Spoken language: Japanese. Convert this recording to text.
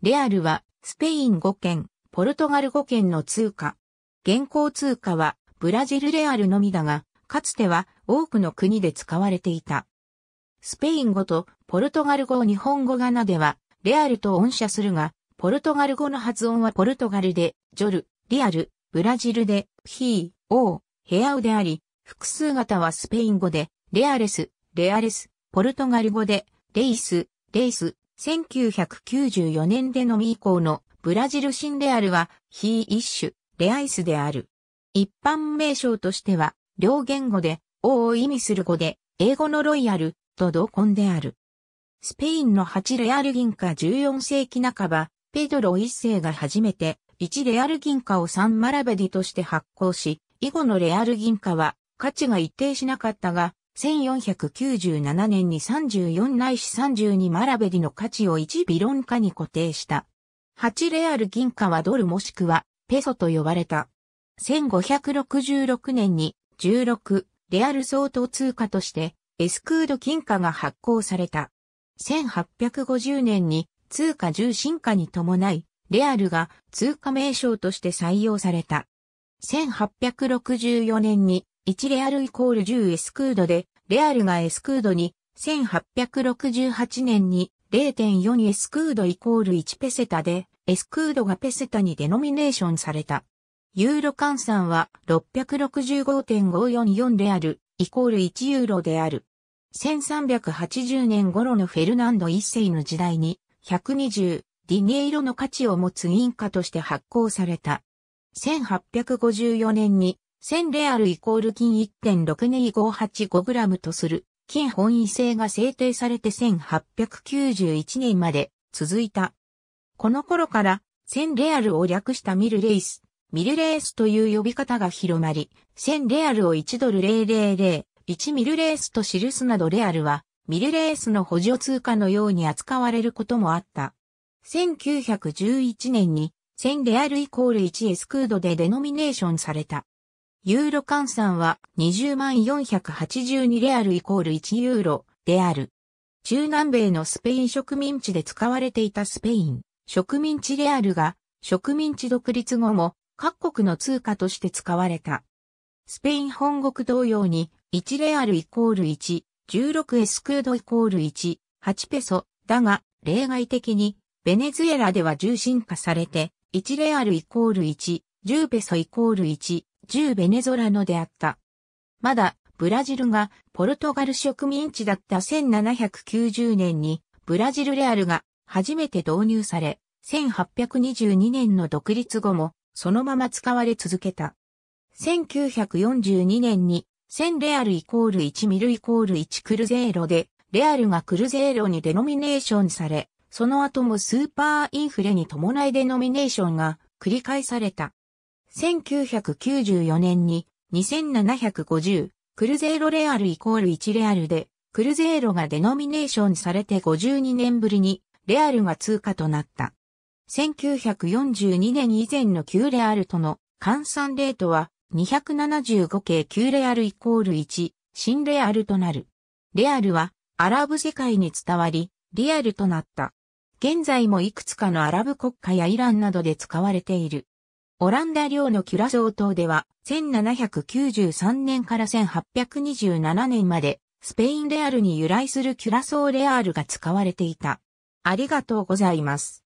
レアルは、スペイン語圏、ポルトガル語圏の通貨。現行通貨は、ブラジルレアルのみだが、かつては多くの国で使われていた。スペイン語とポルトガル語を日本語がなでは、レアルと音写するが、ポルトガル語の発音はポルトガルで、ジョル、リアル、ブラジルで、ヒー、オー、ヘアウであり、複数型はスペイン語で、レアレス、レアレス、ポルトガル語で、レイス、レイス、1994年でのみ以降のブラジル新レアルは非一種、レアイスである。一般名称としては、両言語で、王を意味する語で、英語のロイヤルと同根である。スペインの8レアル銀貨14世紀半ば、ペドロ一世が初めて1レアル銀貨を3マラベディとして発行し、以後のレアル銀貨は価値が一定しなかったが、1497年に34ないし32マラベリの価値を1ビロン化に固定した。8レアル銀貨はドルもしくはペソと呼ばれた。1566年に16レアル相当通貨としてエスクード金貨が発行された。1850年に通貨重進化に伴い、レアルが通貨名称として採用された。1864年に1レアルイコール10エスクードで、レアルがエスクードに、1868年に0.4エスクードイコール1ペセタで、エスクードがペセタにデノミネーションされた。ユーロ換算は665.544レアル、イコール1ユーロである。1380年頃のフェルナンド一世の時代に、120ディネイロの価値を持つ銀貨として発行された。1854年に1000レアルイコール金 1.62585g とする金本位制が制定されて1891年まで続いた。この頃から1000レアルを略したミルレイス、ミルレースという呼び方が広まり、1000レアルを1ドル000、1ミルレースと記すなどレアルは、ミルレースの補助通貨のように扱われることもあった。1911年に、1000レアルイコール1エスクードでデノミネーションされた。ユーロ換算は20万482レアルイコール1ユーロである。中南米のスペイン植民地で使われていたスペイン植民地レアルが植民地独立後も各国の通貨として使われた。スペイン本国同様に1レアルイコール1、16エスクードイコール1、8ペソだが例外的にベネズエラでは重心化されて1レアルイコール1、10ペソイコール1、10ベネゾラノであった。まだ、ブラジルがポルトガル植民地だった1790年に、ブラジルレアルが初めて導入され、1822年の独立後も、そのまま使われ続けた。1942年に、1000レアルイコール1ミルイコール1クルゼーロで、レアルがクルゼーロにデノミネーションされ、その後もスーパーインフレに伴いデノミネーションが繰り返された。1994年に2750クルゼーロレアルイコール1レアルでクルゼーロがデノミネーションされて52年ぶりにレアルが通貨となった。1942年以前の9レアルとの換算レートは275系9レアルイコール1、新レアルとなる。レアルはアラブ世界に伝わり、リアルとなった。現在もいくつかのアラブ国家やイランなどで使われている。オランダ領のキュラソー島では、1793年から1827年まで、スペインレアルに由来するキュラソーレアールが使われていた。ありがとうございます。